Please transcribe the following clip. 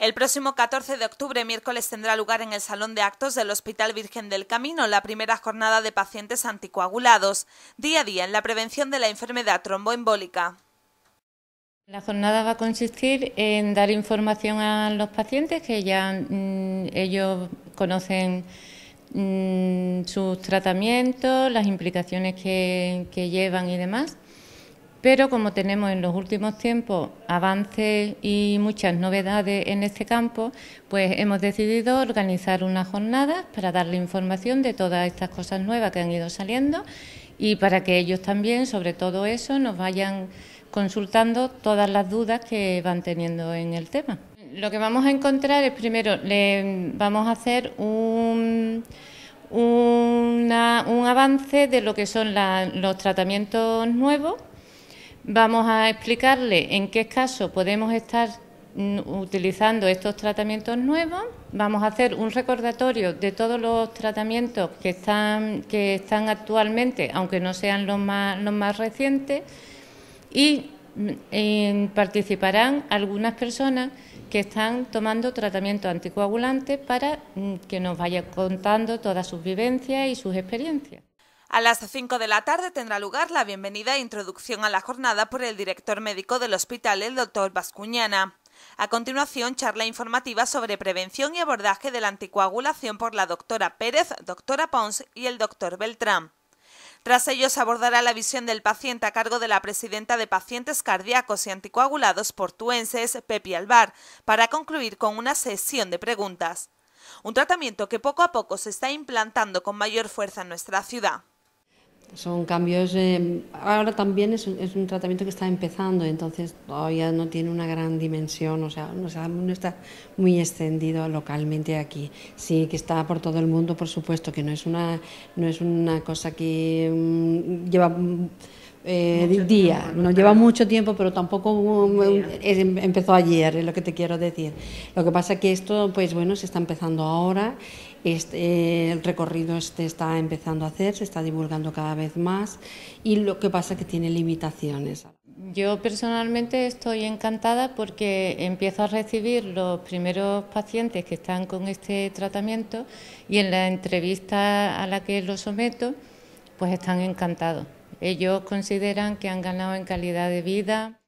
El próximo 14 de octubre, miércoles, tendrá lugar en el Salón de Actos del Hospital Virgen del Camino la primera jornada de pacientes anticoagulados, día a día en la prevención de la enfermedad tromboembólica. La jornada va a consistir en dar información a los pacientes que ya mm, ellos conocen mm, sus tratamientos, las implicaciones que llevan y demás. Pero como tenemos en los últimos tiempos avances y muchas novedades en este campo, pues hemos decidido organizar unas jornada... para darle información de todas estas cosas nuevas que han ido saliendo y para que ellos también, sobre todo eso, nos vayan consultando todas las dudas que van teniendo en el tema. Lo que vamos a encontrar es primero, le vamos a hacer un un avance de lo que son los tratamientos nuevos Vamos a explicarle en qué caso podemos estar mm, utilizando estos tratamientos nuevos. Vamos a hacer un recordatorio de todos los tratamientos que están, actualmente, aunque no sean los más, recientes, mm, y participarán algunas personas que están tomando tratamiento anticoagulante para mm, que nos vaya contando todas sus vivencias y sus experiencias. A las 5 de la tarde tendrá lugar la bienvenida e introducción a la jornada por el director médico del hospital, el doctor Vascuñana. A continuación, charla informativa sobre prevención y abordaje de la anticoagulación por la doctora Pérez, doctora Pons y el doctor Beltrán. Tras ello se abordará la visión del paciente a cargo de la presidenta de pacientes cardíacos y anticoagulados portuenses, Pepi Alvar, para concluir con una sesión de preguntas. Un tratamiento que poco a poco se está implantando con mayor fuerza en nuestra ciudad son cambios. Eh, ahora también es un, es un, tratamiento que está empezando, entonces todavía no tiene una gran dimensión, o sea, no, no, está muy extendido localmente aquí. Sí que está por todo el mundo, por supuesto, que no es una, no es una cosa que mm, lleva eh, día, no lleva mucho tiempo, pero tampoco em, empezó ayer, es lo que te quiero decir. Lo que pasa es que esto, pues bueno, se está empezando ahora, este, el recorrido este está empezando a hacer, se está divulgando cada vez más y lo que pasa es que tiene limitaciones. Yo personalmente estoy encantada porque empiezo a recibir los primeros pacientes que están con este tratamiento y en la entrevista a la que los someto, pues están encantados. Ellos consideran que han ganado en calidad de vida.